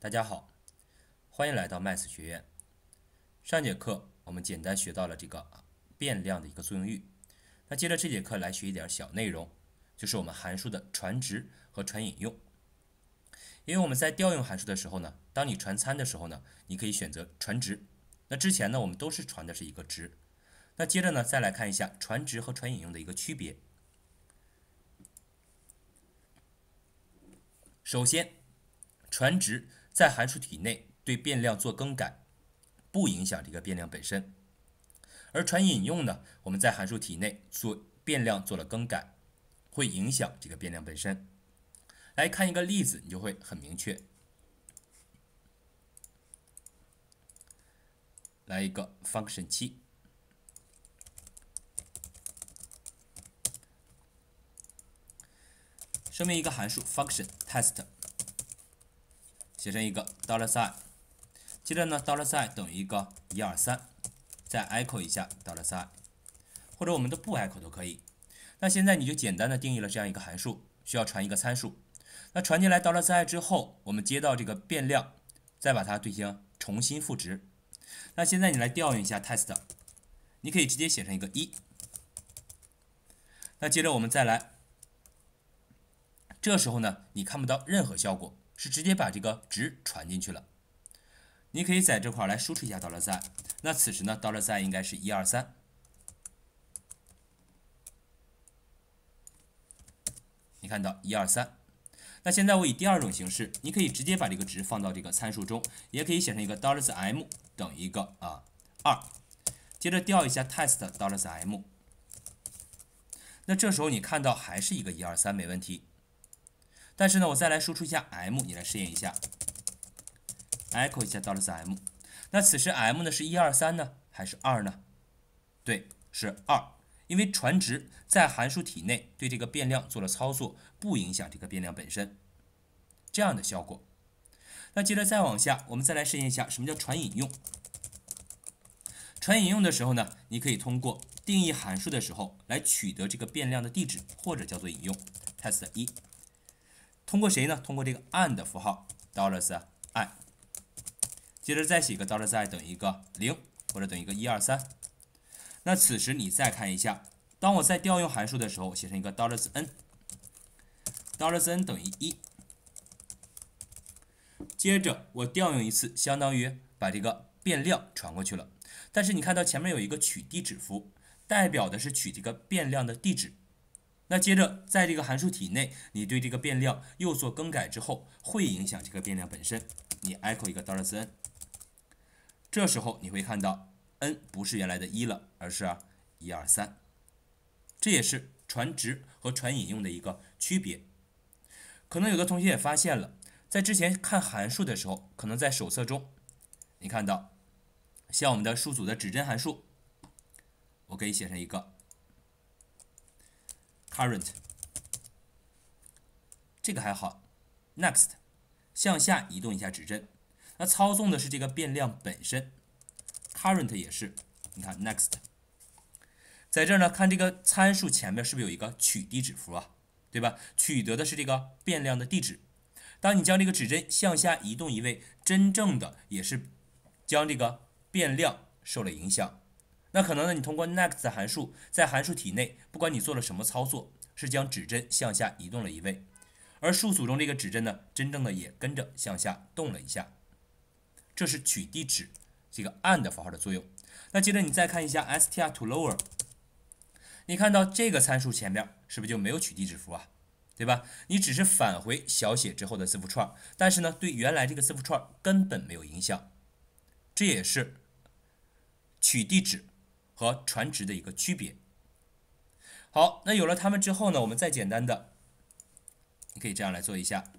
大家好，欢迎来到麦斯学院。上节课我们简单学到了这个变量的一个作用域。那接着这节课来学一点小内容，就是我们函数的传值和传引用。因为我们在调用函数的时候呢，当你传参的时候呢，你可以选择传值。那之前呢，我们都是传的是一个值。那接着呢，再来看一下传值和传引用的一个区别。首先，传值。在函数体内对变量做更改，不影响这个变量本身；而传引用呢，我们在函数体内做变量做了更改，会影响这个变量本身。来看一个例子，你就会很明确。来一个 function 七，声明一个函数 function test。写成一个 dollar sign，接着呢 dollar sign 等于一个一二三，再 echo 一下 dollar sign，或者我们都不 echo 都可以。那现在你就简单的定义了这样一个函数，需要传一个参数。那传进来 dollar sign 之后，我们接到这个变量，再把它进行重新赋值。那现在你来调用一下 test，你可以直接写成一个一。那接着我们再来，这时候呢你看不到任何效果。是直接把这个值传进去了，你可以在这块来输出一下 dollars。那此时呢，dollars 应该是一二三。你看到一二三。那现在我以第二种形式，你可以直接把这个值放到这个参数中，也可以写成一个 dollars m 等于一个啊二，接着调一下 test dollars m。那这时候你看到还是一个一二三，没问题。但是呢，我再来输出一下 m，你来试验一下，echo 一下 dollar m。那此时 m 呢是一二三呢，还是二呢？对，是二，因为传值在函数体内对这个变量做了操作，不影响这个变量本身，这样的效果。那接着再往下，我们再来试验一下什么叫传引用。传引用的时候呢，你可以通过定义函数的时候来取得这个变量的地址，或者叫做引用。test 一。通过谁呢？通过这个 and 符号 dollars i，接着再写一个 dollars i 等于一个零或者等于一个一二三。那此时你再看一下，当我在调用函数的时候，写成一个 dollars n，dollars n 等于一。接着我调用一次，相当于把这个变量传过去了。但是你看到前面有一个取地址符，代表的是取这个变量的地址。那接着，在这个函数体内，你对这个变量又做更改之后，会影响这个变量本身。你 echo 一个 d o l b a n，这时候你会看到 n 不是原来的一了，而是一二三。这也是传值和传引用的一个区别。可能有的同学也发现了，在之前看函数的时候，可能在手册中，你看到像我们的数组的指针函数，我可以写成一个。Current，这个还好。Next，向下移动一下指针。那操纵的是这个变量本身。Current 也是，你看 Next，在这儿呢。看这个参数前面是不是有一个取地址符啊？对吧？取得的是这个变量的地址。当你将这个指针向下移动一位，真正的也是将这个变量受了影响。那可能呢？你通过 next 函数在函数体内，不管你做了什么操作，是将指针向下移动了一位，而数组中这个指针呢，真正的也跟着向下动了一下。这是取地址这个 and 符号的作用。那接着你再看一下 str to lower，你看到这个参数前面是不是就没有取地址符啊？对吧？你只是返回小写之后的字符串，但是呢，对原来这个字符串根本没有影响。这也是取地址。和传值的一个区别。好，那有了它们之后呢，我们再简单的，你可以这样来做一下。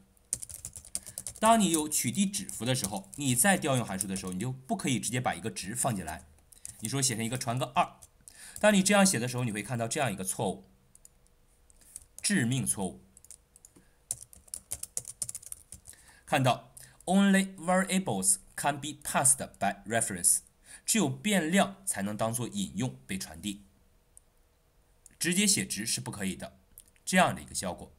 当你有取地址符的时候，你再调用函数的时候，你就不可以直接把一个值放进来。你说写成一个传个二，当你这样写的时候，你会看到这样一个错误，致命错误。看到，Only variables can be passed by reference。只有变量才能当做引用被传递，直接写值是不可以的，这样的一个效果。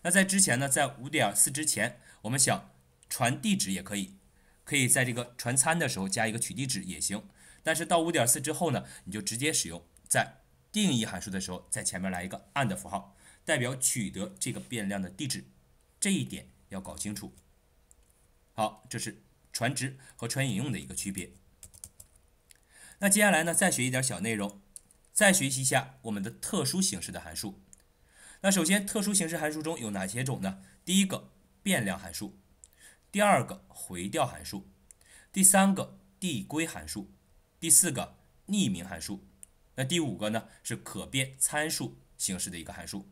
那在之前呢，在五点四之前，我们想传地址也可以，可以在这个传参的时候加一个取地址也行。但是到五点四之后呢，你就直接使用，在定义函数的时候，在前面来一个 and 符号，代表取得这个变量的地址，这一点要搞清楚。好，这是传值和传引用的一个区别。那接下来呢，再学一点小内容，再学习一下我们的特殊形式的函数。那首先，特殊形式函数中有哪些种呢？第一个变量函数，第二个回调函数，第三个递归函数，第四个匿名函数。那第五个呢，是可变参数形式的一个函数。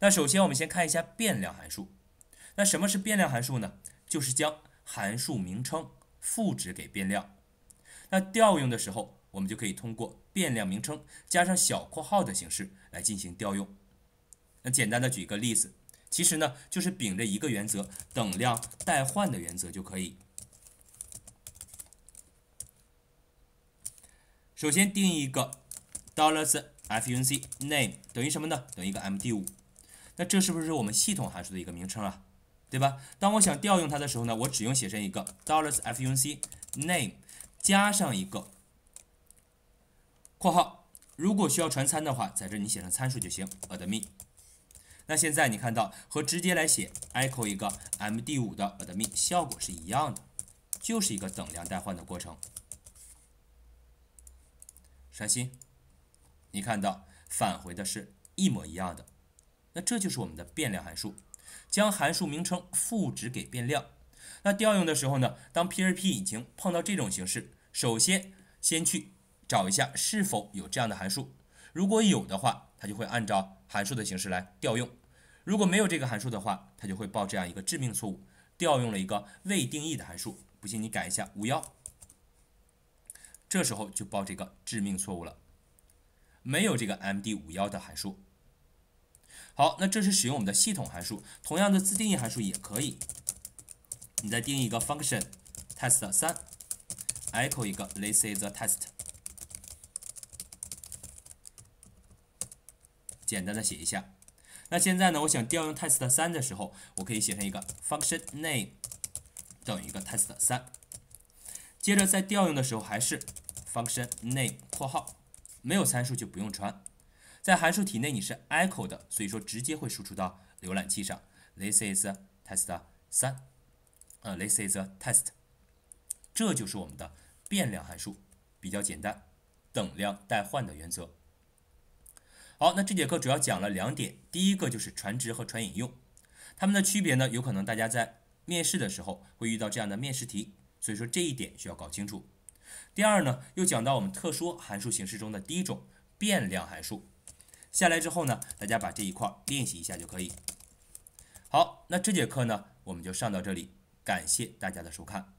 那首先，我们先看一下变量函数。那什么是变量函数呢？就是将函数名称赋值给变量。那调用的时候，我们就可以通过变量名称加上小括号的形式来进行调用。那简单的举一个例子，其实呢就是秉着一个原则，等量代换的原则就可以。首先定义一个 dollars func name 等于什么呢？等于一个 M D 五。那这是不是我们系统函数的一个名称啊？对吧？当我想调用它的时候呢，我只用写成一个 dollars func name。加上一个括号，如果需要传参的话，在这你写上参数就行。admin，那现在你看到和直接来写 echo 一个 md 五的 admin 效果是一样的，就是一个等量代换的过程。刷新，你看到返回的是一模一样的，那这就是我们的变量函数，将函数名称赋值给变量。那调用的时候呢？当 P R P 引擎碰到这种形式，首先先去找一下是否有这样的函数。如果有的话，它就会按照函数的形式来调用；如果没有这个函数的话，它就会报这样一个致命错误：调用了一个未定义的函数。不信你改一下五幺，这时候就报这个致命错误了，没有这个 M D 五幺的函数。好，那这是使用我们的系统函数，同样的自定义函数也可以。你再定一个 function test 三，echo 一个 this is a test，简单的写一下。那现在呢，我想调用 test 三的时候，我可以写成一个 function name 等于一个 test 三。接着在调用的时候还是 function name 括号，没有参数就不用传。在函数体内你是 echo 的，所以说直接会输出到浏览器上，this is test 三。啊，this is a test，这就是我们的变量函数，比较简单，等量代换的原则。好，那这节课主要讲了两点，第一个就是传值和传引用，它们的区别呢，有可能大家在面试的时候会遇到这样的面试题，所以说这一点需要搞清楚。第二呢，又讲到我们特殊函数形式中的第一种变量函数，下来之后呢，大家把这一块练习一下就可以。好，那这节课呢，我们就上到这里。感谢大家的收看。